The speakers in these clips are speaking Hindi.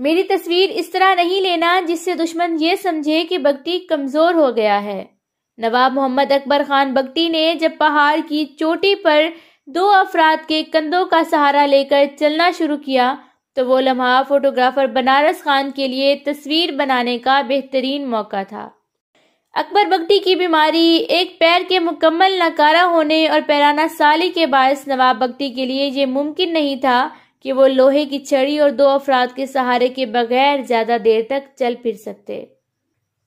मेरी तस्वीर इस तरह नहीं लेना जिससे दुश्मन ये समझे कि बगटी कमज़ोर हो गया है नवाब मोहम्मद अकबर खान बगटी ने जब पहाड़ की चोटी पर दो अफराद के कंधों का सहारा लेकर चलना शुरू किया तो वो लम्हा फोटोग्राफर बनारस खान के लिए तस्वीर बनाने का बेहतरीन मौका था अकबर बगटी की बीमारी एक पैर के मुकम्मल नकारा होने और पैराना साली के बायस नवाब बगटी के लिए ये मुमकिन नहीं था कि वो लोहे की छड़ी और दो अफराद के सहारे के बगैर ज़्यादा देर तक चल फिर सकते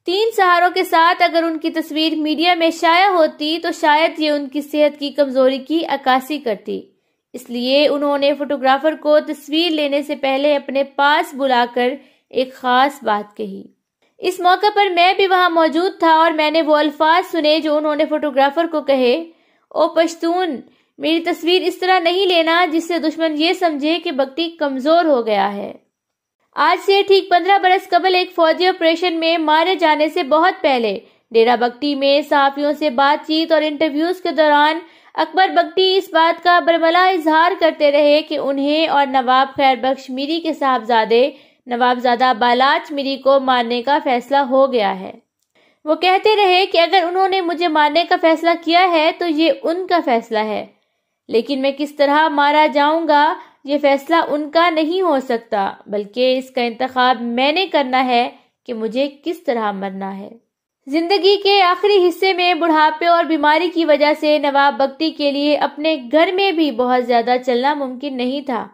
तीन सहारों के साथ अगर उनकी तस्वीर मीडिया में शाया होती तो शायद ये उनकी सेहत की कमज़ोरी की अक्सी करती इसलिए उन्होंने फोटोग्राफर को तस्वीर लेने से पहले अपने पास बुलाकर एक ख़ास बात कही इस मौके पर मैं भी वहाँ मौजूद था और मैंने वो अल्फाज सुने जो उन्होंने फोटोग्राफर को कहे ओ पश्तून मेरी तस्वीर इस तरह नहीं लेना जिससे दुश्मन ये समझे कि भक्ति कमजोर हो गया है आज से ठीक पंद्रह बरस कबल एक फौजी ऑपरेशन में मारे जाने से बहुत पहले डेरा भक्ति में साफियों से बातचीत और इंटरव्यूज के दौरान अकबर बगटी इस बात का बरमला इजहार करते रहे कि उन्हें और नवाब खैर बख्श मीरी के साहबजादे नवाबजादा बालाच मीरी को मारने का फैसला हो गया है वो कहते रहे कि अगर उन्होंने मुझे मारने का फैसला किया है तो ये उनका फैसला है लेकिन मैं किस तरह मारा जाऊंगा ये फैसला उनका नहीं हो सकता बल्कि इसका इंतखाब मैंने करना है कि मुझे किस तरह मरना है जिंदगी के आखिरी हिस्से में बुढ़ापे और बीमारी की वजह से नवाब बख्ती के लिए अपने घर में भी बहुत ज्यादा चलना मुमकिन नहीं था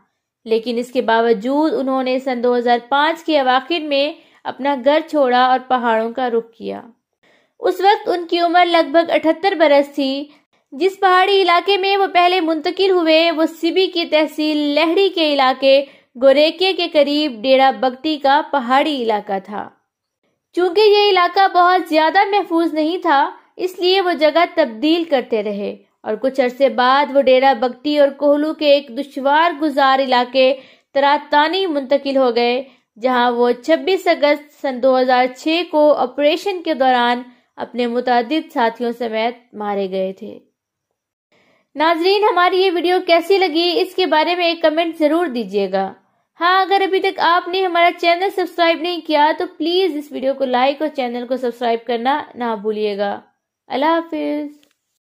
लेकिन इसके बावजूद उन्होंने सन 2005 के अवाखिर में अपना घर छोड़ा और पहाड़ों का रुख किया उस वक्त उनकी उम्र लगभग 78 बरस थी जिस पहाड़ी इलाके में वो पहले मुंतकिल हुए वो सिबी की तहसील लहड़ी के इलाके गोरेके के करीब डेरा बगटी का पहाड़ी इलाका था चूंकि ये इलाका बहुत ज्यादा महफूज नहीं था इसलिए वो जगह तब्दील करते रहे और कुछ अरसे बाद वो डेरा बगटी और कोहलू के एक दुशवार गुजार इलाके तरातानी मुंतकिल हो गए जहां वो 26 अगस्त सन 2006 को ऑपरेशन के दौरान अपने मुतद साथियों समेत मारे गए थे नाजरीन हमारी ये वीडियो कैसी लगी इसके बारे में एक कमेंट जरूर दीजिएगा हाँ अगर अभी तक आपने हमारा चैनल सब्सक्राइब नहीं किया तो प्लीज इस वीडियो को लाइक और चैनल को सब्सक्राइब करना ना भूलिएगा अल्लाह हाफिज